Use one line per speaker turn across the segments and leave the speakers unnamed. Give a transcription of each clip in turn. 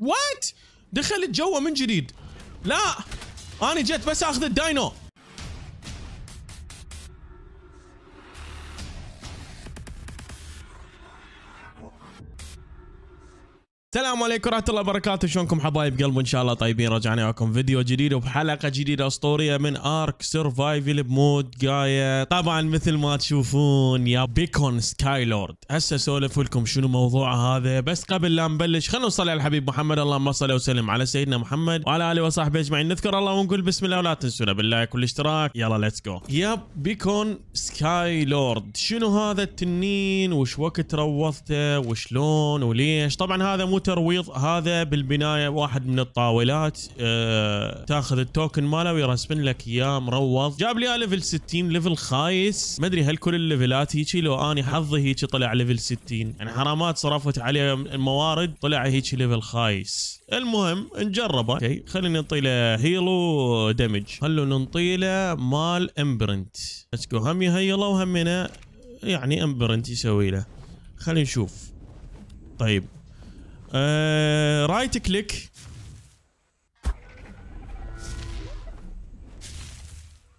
وات دخلت جوا من جديد لا انا جيت بس اخذ الداينو السلام عليكم ورحمه الله وبركاته شلونكم حبايب قلب ان شاء الله طيبين رجعنا معكم فيديو جديد وحلقة جديده اسطوريه من ارك سرفايفل بمود جايه طبعا مثل ما تشوفون يا بيكون سكاي لورد هسه اسولف لكم شنو موضوع هذا بس قبل لا نبلش خلنا نصلي على الحبيب محمد اللهم صل وسلم على سيدنا محمد وعلى اله وصحبه اجمعين نذكر الله ونقول بسم الله ولا تنسونا باللايك والاشتراك يلا ليتس جو يا بيكون سكاي لورد شنو هذا التنين وش وقت روضته وشلون وليش طبعا هذا مو ترويض هذا بالبنايه واحد من الطاولات أه تاخذ التوكن ماله ويرسم لك اياه مروض جاب لي ليفل 60 ليفل خايس ما ادري هل كل الليفلات هيجي لو اني حظي هيجي طلع ليفل 60 يعني حرامات صرفت عليه الموارد طلع هيجي ليفل خايس المهم نجربه اوكي خلينا نطيله هيلو دمج خلونا نطيله مال امبرنت ليتس جو هم يهيله وهمنا يعني امبرنت يسوي له خلينا نشوف طيب رايت آه، كليك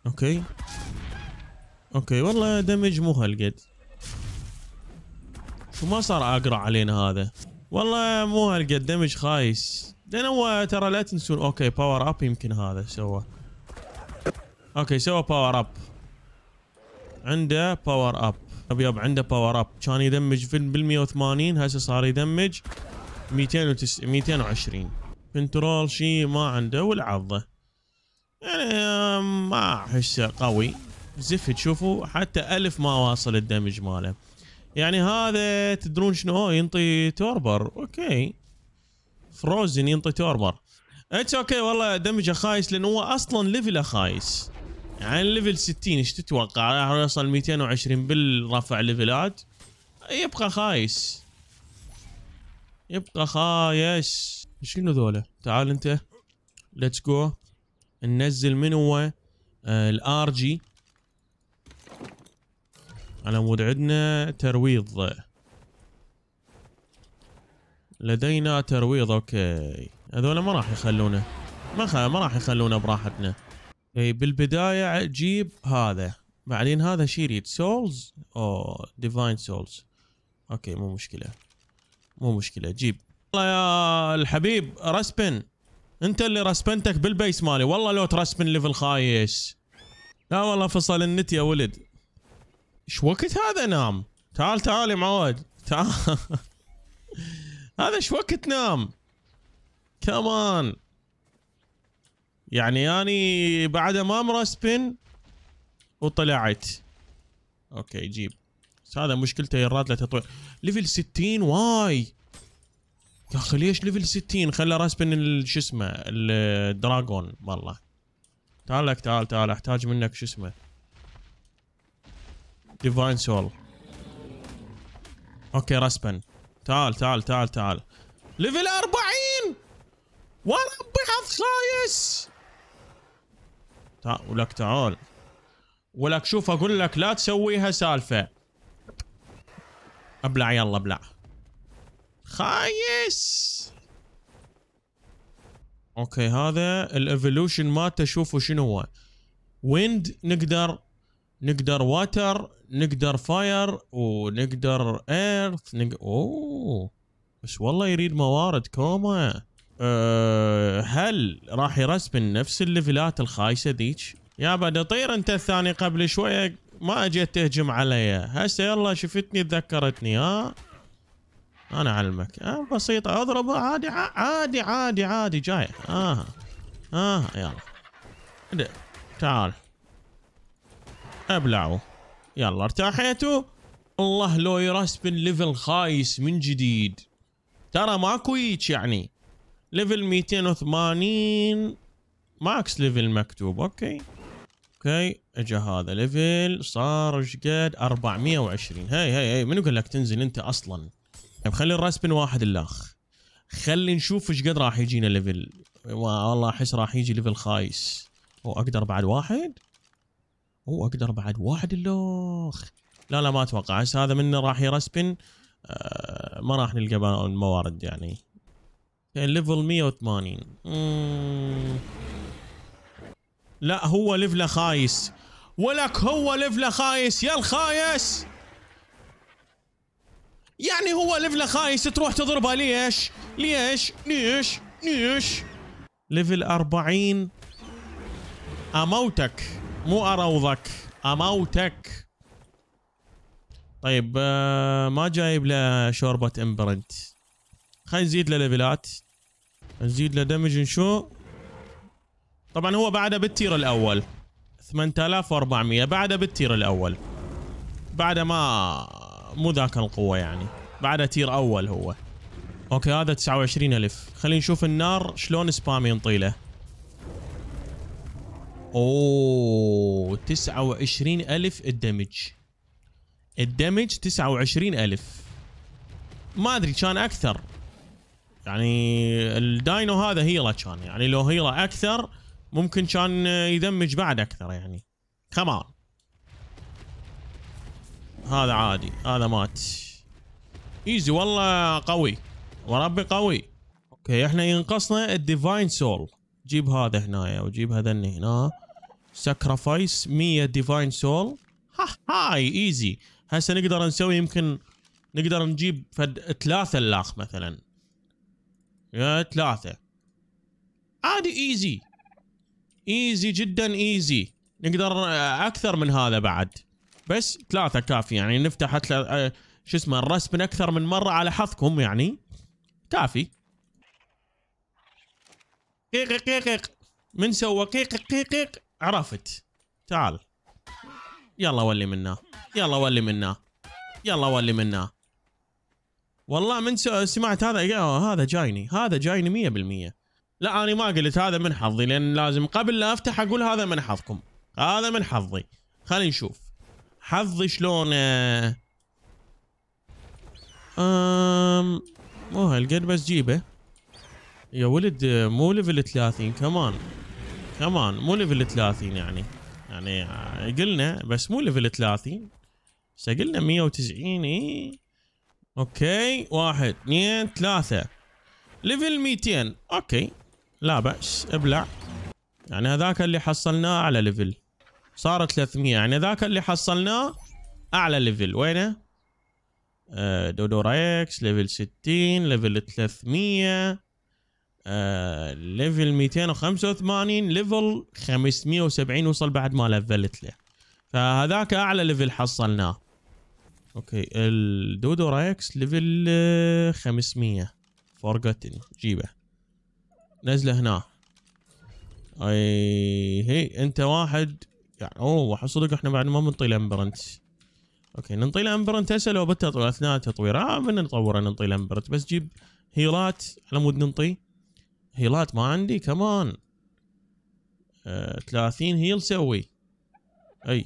اوكي اوكي والله دمج مو هالقد شو ما صار اقرا علينا هذا والله مو هالقد دمج خايس لان هو ترى لا تنسون اوكي باور اب يمكن هذا سوى اوكي سوى باور اب عنده باور اب ابيض عنده باور اب كان يدمج في بال 180 هسه صار يدمج 220 كنترول شي ما عنده والعضه يعني ما احسه قوي زفت شوفوا حتى ألف ما واصل الدمج ماله يعني هذا تدرون شنو ينطي توربر اوكي فروزن ينطي توربر اتس اوكي والله دمجه خايس لان هو اصلا ليفله خايس يعني ليفل 60 ايش تتوقع راح يوصل 220 بالرفع ليفلات يبقى خايس يبقى خايس شنو ذولا تعال انت ليتس جو ننزل من هو آه، الار جي على مود عندنا ترويض لدينا ترويض اوكي هذول ما راح يخلونا ما خ... ما راح يخلونا براحتنا اي بالبدايه جيب هذا بعدين هذا شيريد سولز او ديفاين سولز اوكي مو مشكله مو مشكله جيب والله يا الحبيب رسبن انت اللي رسبنتك بالبيس مالي والله لو ترسبن ليفل خايس لا والله فصل النت يا ولد ايش وقت هذا نام تعال تعال يا معود تعال هذا ايش وقت نام كمان يعني اني يعني بعد ما مرسبن وطلعت اوكي جيب بس هذا مشكلته يراد له تطوير ليفل 60 واي يا اخي ليش ليفل 60 خلى راسبن شو اسمه الدراغون والله تعال لك تعال تعال احتاج منك شو اسمه ديفاين سول اوكي راسبن تعال تعال تعال تعال ليفل 40 وربي حظ خايس تعال ولك تعال ولك شوف اقول لك لا تسويها سالفه ابلع يلا ابلع خايس اوكي هذا الايفولوشن مالته شوفوا شنو هو ويند نقدر نقدر واتر نقدر فاير ونقدر ايرث نق... اوه بس والله يريد موارد كوما أه هل راح يرسبن نفس الليفلات الخايسه ذيك؟ يا بد طير انت الثاني قبل شويه ما اجيت تهجم علي هسه يلا شفتني تذكرتني ها انا اعلمك آه بسيطة اضربه عادي عادي عادي عادي جاي اه اه يلا تعال ابلعوا يلا ارتاحيتوا الله لو يراس ليفل خايس من جديد ترى ماكو هيج يعني ليفل 280 ماكس ليفل مكتوب اوكي اوكي اجى هذا ليفل صار ايش قد 420 هاي هاي هاي منو قال لك تنزل انت اصلا طيب خلي الراس بن واحد الاخ خلي نشوف ايش قد راح يجينا ليفل والله احس راح يجي ليفل خايس واقدر بعد واحد او اقدر بعد واحد الاخ لا لا ما اتوقع هسه هذا منه راح يرسبن آه ما راح نلقى موارد يعني ليفل 180 اممم لا هو لفله خايس ولك هو لفله خايس يا الخايس يعني هو لفله خايس تروح تضربه ليش ليش ليش ليش ليفل 40 اموتك مو اروضك اموتك طيب آه، ما جايب له شوربه امبرنت خلينا نزيد له ليفلات نزيد له دمج نشوف طبعا هو بعده بالتير الاول 8400 بعده بالتير الاول بعده ما مو ذاك القوه يعني بعده تير اول هو اوكي هذا 29000 خلينا نشوف النار شلون سبام ينطيله اوه 29000 الدمج الدمج 29000 ما ادري كان اكثر يعني الداينو هذا هيلا كان يعني لو هيلا اكثر ممكن كان يدمج بعد اكثر يعني كمان هذا عادي هذا مات ايزي والله قوي وربي قوي اوكي احنا ينقصنا الديفاين سول جيب هذا هنا وجيب هذا هنا ساكرفايس 100 ديفاين سول ها هاي ايزي هسه نقدر نسوي يمكن نقدر نجيب فد ثلاثة الاخ مثلا يا ثلاثة عادي ايزي ايزي جدا ايزي نقدر آه، اكثر من هذا بعد بس ثلاثه كافي يعني نفتح حتى آه، شو اسمه الرسم اكثر من مره على حظكم يعني كافي قيق قيق قيق من سوى قيق قيق قيق عرفت تعال يلا ولي منا يلا ولي منا يلا ولي منا والله من سمعت هذا هذا جايني هذا جايني 100% لا انا ما قلت هذا من حظي لان لازم قبل لا افتح اقول هذا من حظكم هذا من حظي خلينا نشوف حظي شلون آه، ام مو هالقد بس جيبه يا ولد آه، مو ليفل 30 كمان كمان مو ليفل 30 يعني يعني آه، قلنا بس مو ليفل 30 بس قلنا 190 اي اوكي واحد اثنين ثلاثة ليفل 200 اوكي لا بأس ابلع يعني هذاك اللي حصلناه أعلى ليفل صار 300 يعني ذاك اللي حصلناه أعلى ليفل وينه؟ آه دودوريكس ليفل 60 ليفل 300 آه ليفل 285 ليفل 570 وصل بعد ما لفلت له فهذاك أعلى ليفل حصلناه اوكي الدودوريكس ليفل 500 فورغتن جيبه نزله هنا اي هي انت واحد يعني اوه صدق احنا بعد ما بنطي الامبرنت اوكي ننطي الامبرنت هسه لو بتطوير اثناء تطوير آه بدنا نطور ننطي الامبرنت بس جيب هيلات على مود ننطي هيلات ما عندي كمان آه 30 هيل سوي اي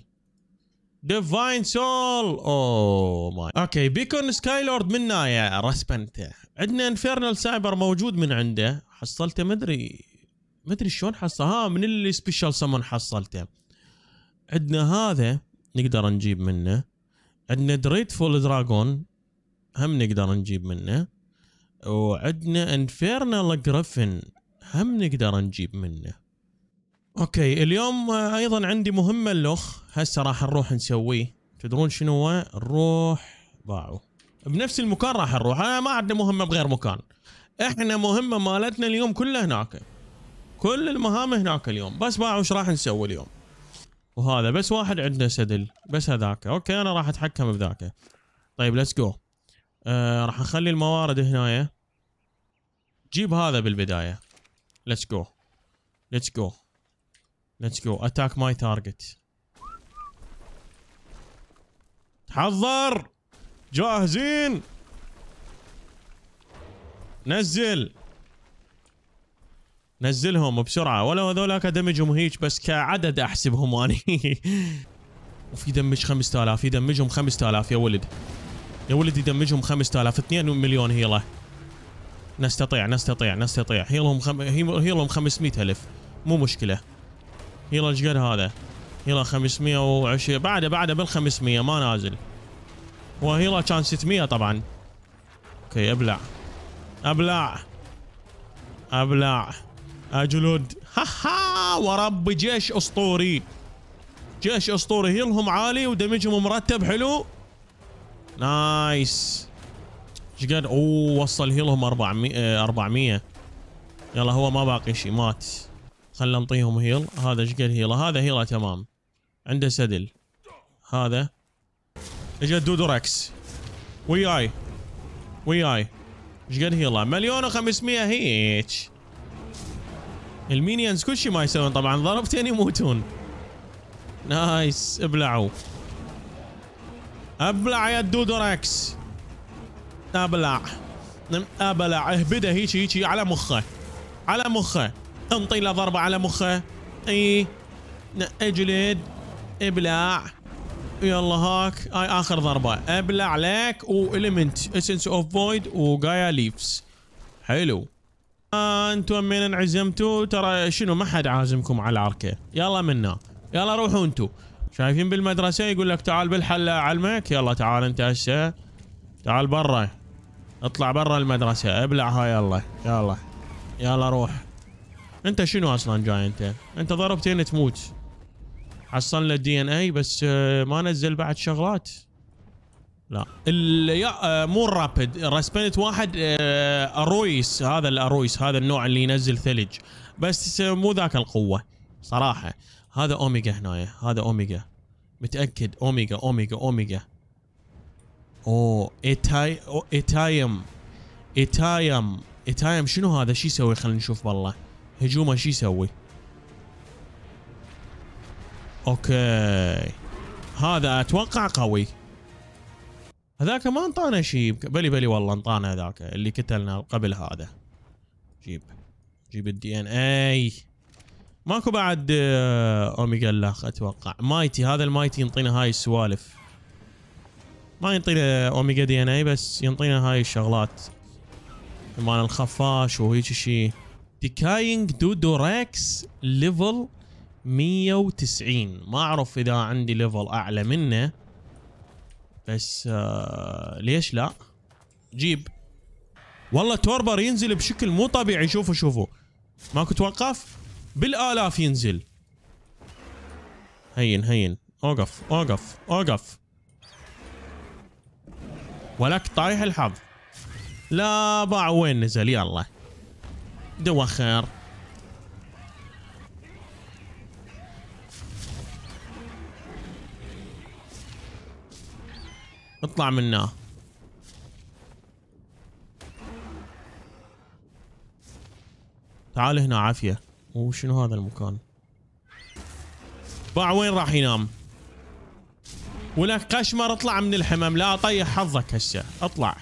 ديفاين سول اوه ماي اوكي بيكون سكاي لورد من يا رسبنت عندنا انفيرنال سايبر موجود من عنده حصلته مدري مدري شلون حصل ها من اللي سبيشال سمون حصلته عندنا هذا نقدر نجيب منه عندنا دريتفول دراجون هم نقدر نجيب منه وعندنا انفيرنال جريفن هم نقدر نجيب منه اوكي اليوم آه، ايضا عندي مهمه الاخ هسه راح نروح نسويه تدرون شنو هو نروح ضاعوا بنفس المكان راح نروح انا ما عندنا مهمه بغير مكان احنا مهمه مالتنا اليوم كلها هناك كل المهام هناك اليوم بس باعوا ايش راح نسوي اليوم وهذا بس واحد عندنا سدل بس هذاك اوكي انا راح اتحكم بذاك طيب ليتس جو آه راح اخلي الموارد هنايا جيب هذا بالبدايه ليتس جو ليتس جو ليتس جو اتاك ماي تارجت حضر جاهزين نزل نزلهم بسرعة ولو هذولاك دمجهم هيك بس كعدد احسبهم اني وفي دمج 5000 يدمجهم 5000 يا ولد يا ولد يدمجهم 5000 2 مليون هيله نستطيع نستطيع نستطيع هيلهم خم... هيلهم 500000 مو مشكله يلا ايش قد هذا يلا 520 بعده بعده بال 500 ما نازل وهيلا كان 600 طبعا اوكي ابلع ابلع ابلع اجلد ها ها وربي جيش اسطوري جيش اسطوري هيلهم عالي ودمجهم مرتب حلو نايس ايش قد اوه وصل هيلهم 400 400 يلا هو ما باقي شيء مات خلنا نعطيهم هيل هذا ايش قد هيله هذا هيله تمام عنده سدل هذا اجا دودوركس وياي وياي ايش قد هيله مليون و500 هيك المينيونز كل شيء ما يسوون طبعا ضربتين يموتون نايس ابلعوا ابلع يا دودوركس ابلع ابلع اهبده هيك هيك على مخه على مخه انطي له ضربه على مخه اي اجلد ابلع يلا هاك هاي اخر ضربه ابلع لك واليمنت اسنس اوف فويد وجايا ليفز حلو انتم من انعزمتوا ترى شنو ما حد عازمكم على العركه يلا منا يلا روحوا انتم شايفين بالمدرسه يقول لك تعال بالحله اعلمك يلا تعال انت هسه تعال برا اطلع برا المدرسه ابلع هاي يلا يلا يلا روح انت شنو اصلا جاي انت انت ضربتين تموت حصلنا الدي ان اي بس آه، ما نزل بعد شغلات لا يا آه، مو الرابد رسبنت واحد آه، ارويس هذا الارويس هذا النوع اللي ينزل ثلج بس مو ذاك القوه صراحه هذا اوميجا هنايا هذا اوميجا متاكد اوميجا اوميجا اوميجا اوه ايتاي ايتايم ايتايم ايتايم شنو هذا شو يسوي خلينا نشوف بالله هجومه شو يسوي؟ اوكي هذا اتوقع قوي هذاك ما انطانا شيء بلي بلي والله انطانا هذاك اللي قتلنا قبل هذا جيب جيب الدي ان اي ماكو بعد آه، اوميجا الاخ اتوقع مايتي هذا المايتي ينطينا هاي السوالف ما ينطينا اوميجا دي ان اي بس ينطينا هاي الشغلات مال الخفاش وهيك شيء ديكاينج دودو راكس ليفل 190 ما اعرف اذا عندي ليفل اعلى منه بس آه ليش لا جيب والله توربر ينزل بشكل مو طبيعي شوفوا شوفوا ماكو توقف بالالاف ينزل هين هين اوقف اوقف اوقف ولك طايح الحظ لا باع وين نزل يلا دوا خير اطلع منه تعال هنا عافية وشنو هذا المكان باع وين راح ينام ولك قشمر اطلع من الحمام لا طيح حظك هسه اطلع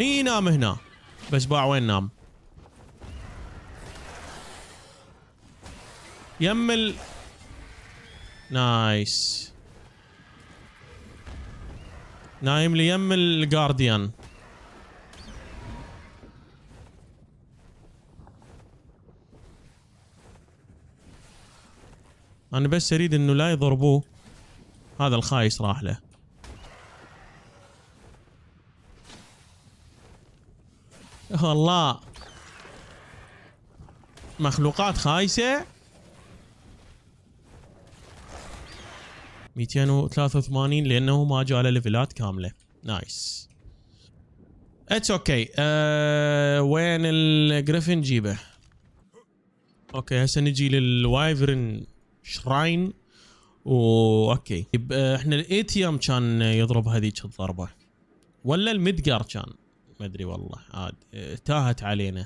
اي نام هنا بس باع وين نام يم نايس نايم لي يم الجارديان انا بس اريد انه لا يضربوه هذا الخايس راح له الله مخلوقات خايسة 283 لانه ما جاء له ليفلات كاملة نايس اتس اوكي وين الجريفن جيبه اوكي هسه نجي للوايفرن شراين و اوكي طيب، آه، احنا الاي تي ام كان يضرب هذيك الضربه ولا الميدجار كان ما ادري والله عاد تاهت علينا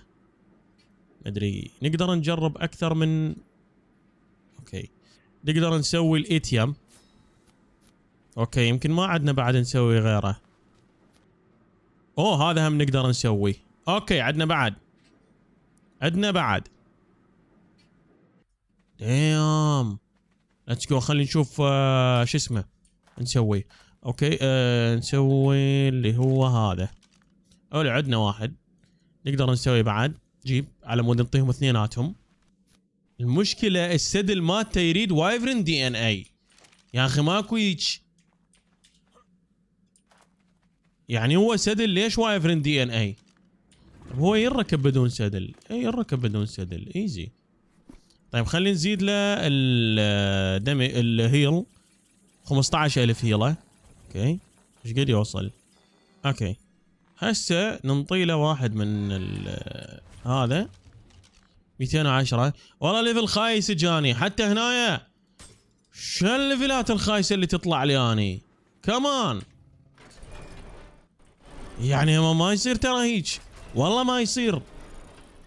ما ادري نقدر نجرب اكثر من اوكي نقدر نسوي الايتيام اوكي يمكن ما عدنا بعد نسوي غيره اوه هذا هم نقدر نسوي اوكي عدنا بعد عدنا بعد دام ليتس جو خلينا نشوف آه شو اسمه نسوي اوكي آه نسوي اللي هو هذا اول عدنا واحد نقدر نسوي بعد جيب على مود نعطيهم اثنيناتهم المشكله السدل مالته يريد وايفرن دي ان اي يا اخي ماكو هيج يعني هو سدل ليش وايفرن دي ان اي طيب هو ينركب بدون سدل اي ينركب بدون سدل ايزي طيب خلينا نزيد له الدم الهيل 15000 هيله اوكي ايش قد يوصل اوكي هسه ننطي له واحد من هذا 210 والله ليفل خايس جاني حتى هنايا شو الليفلات الخايسه اللي تطلع لي اني كمان يعني ما, ما يصير ترى هيج والله ما يصير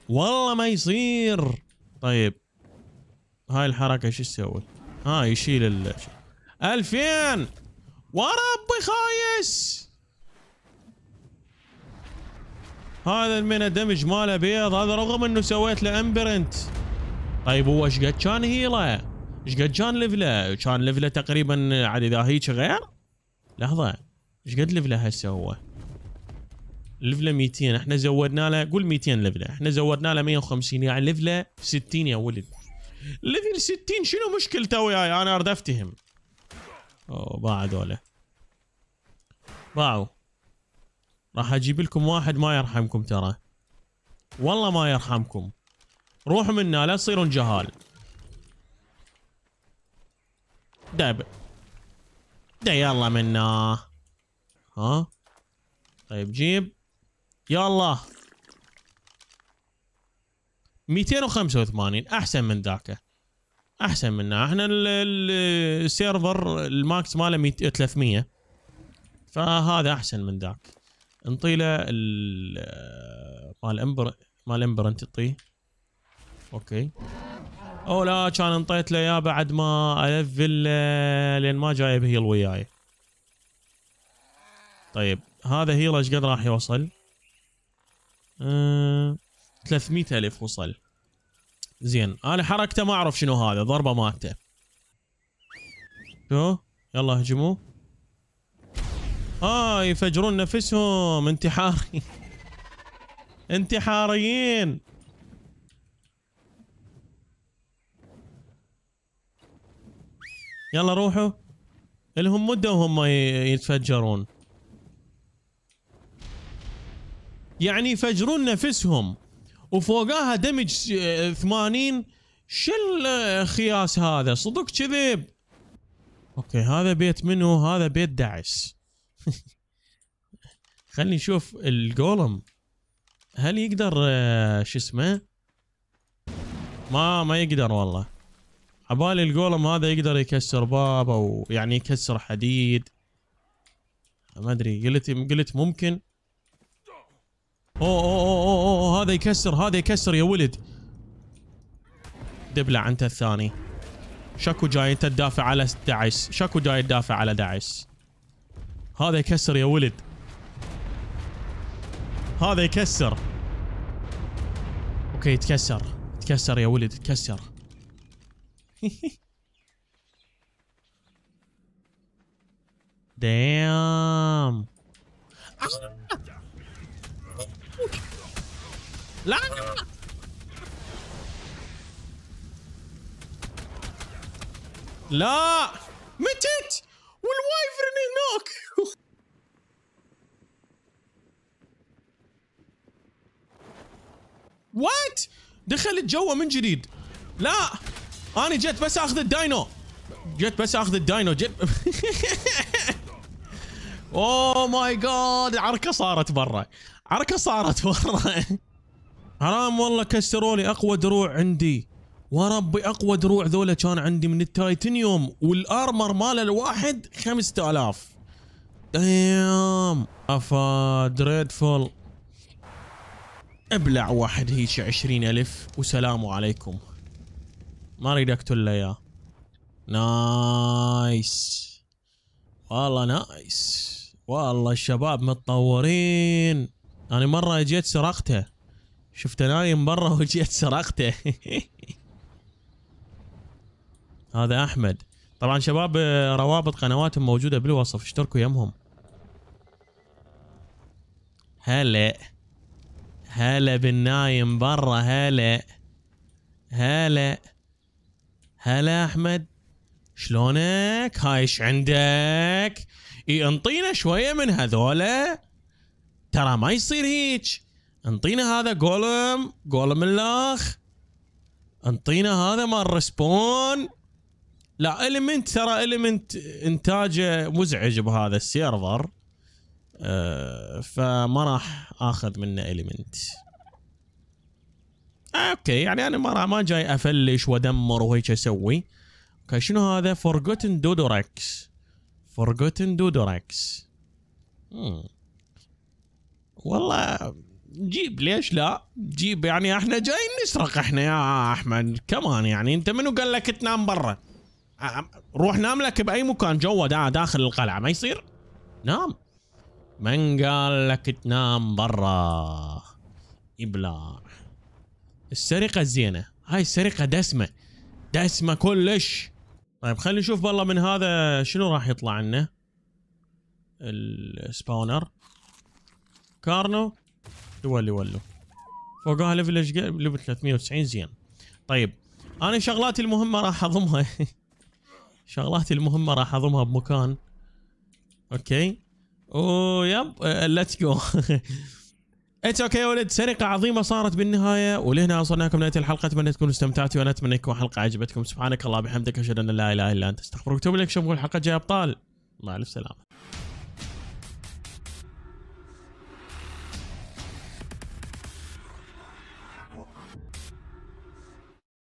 والله ما يصير طيب هاي الحركه شو تسوي ها يشيل ال 2000 وربي خايس هذا المينا دمج ماله بيض هذا رغم انه سويت له امبرنت طيب هو ايش قد كان هيله؟ ايش قد كان ليفله؟ كان ليفله تقريبا عاد اذا هيك غير؟ لحظه ايش قد ليفله هسه هو؟ ليفله 200 احنا زودنا له قول 200 ليفله احنا زودنا له 150 يعني ليفله 60 يا ولد ليفل 60 شنو مشكلته وياي انا اريد افتهم اوه باع هذولا باعوا راح اجيب لكم واحد ما يرحمكم ترى والله ما يرحمكم روحوا منا لا تصيرون جهال دب دا يلا منا ها طيب جيب يلا 285 احسن من ذاك احسن منا احنا السيرفر الماكس ماله 300 فهذا احسن من ذاك انطي له مال امبر مال امبر انت تطيه اوكي او لا كان انطيت له يا بعد ما الفل لان ما جايب هيل وياي طيب هذا هيل ايش قد راح يوصل؟ أه... 300 الف وصل زين انا حركته ما اعرف شنو هذا ضربه مالته شو يلا هجموه اه يفجرون نفسهم انتحاري انتحاريين يلا روحوا الهم مده وهم يتفجرون يعني يفجرون نفسهم وفوقاها دمج 80 شل خياس هذا صدق كذب اوكي هذا بيت منو هذا بيت دعس خلني نشوف الجولم هل يقدر آه، شو اسمه ما ما يقدر والله عبالي الجولم هذا يقدر يكسر باب او يعني يكسر حديد ما ادري قلت قلت ممكن أوه, اوه اوه اوه, او هذا يكسر هذا يكسر يا ولد دبلع انت الثاني شكو جاي انت تدافع على داعس شكو جاي تدافع على داعس هذا يكسر يا ولد هذا يكسر اوكي تكسر تكسر يا ولد تكسر دام لا لا متت والوايفرن هناك وات دخلت جوا من جديد لا انا جيت بس اخذ الداينو جيت بس اخذ الداينو جيت اوه ماي جاد عركه صارت برا عركه صارت برا حرام والله كسروا لي اقوى دروع عندي وربي اقوى دروع ذولا كان عندي من التايتنيوم والارمر ماله الواحد 5000 ايام افا دريدفول ابلع واحد هيك 20000 وسلام عليكم ما اريد اقتل له اياه نايس والله نايس والله الشباب متطورين انا مره اجيت سرقته شفت نايم برا وجيت سرقته هذا احمد طبعا شباب آه، روابط قنواتهم موجوده بالوصف اشتركوا يمهم هلا هلا بالنايم برا هلا هلا هلا احمد شلونك هاي ايش عندك انطينا شويه من هذولا ترى ما يصير هيك انطينا هذا جولم جولم الاخ انطينا هذا مال رسبون لا المنت ترى المنت انتاجه مزعج بهذا السيرفر آه، فما راح اخذ منه المنت آه، اوكي يعني انا ما ما جاي افلش وادمر وهيك اسوي اوكي شنو هذا فورغوتن دودوركس فورغوتن دودوركس والله جيب ليش لا جيب يعني احنا جايين نسرق احنا يا احمد كمان يعني انت منو قال لك تنام برا روح نام لك باي مكان جوا دا داخل القلعه ما يصير نام من قال لك تنام برا ابلع السرقه الزينه هاي السرقه دسمه دسمه كلش طيب خلينا نشوف والله من هذا شنو راح يطلع لنا السباونر كارنو تولي ولو فوقها ليفل ليفل 390 زين طيب انا شغلاتي المهمه راح اضمها شغلاتي المهمه راح اضمها بمكان اوكي ويب ليتس جو اتس اوكي يا ولد سرقه عظيمه صارت بالنهايه ولهنا وصلنا لكم نهايه الحلقه اتمنى تكونوا استمتعتوا وانا اتمنى تكون الحلقه عجبتكم سبحانك الله بحمدك اشهد ان لا اله الا انت استغفرك واتوب اليك شوفوا الحلقه الجايه ابطال مع السلامه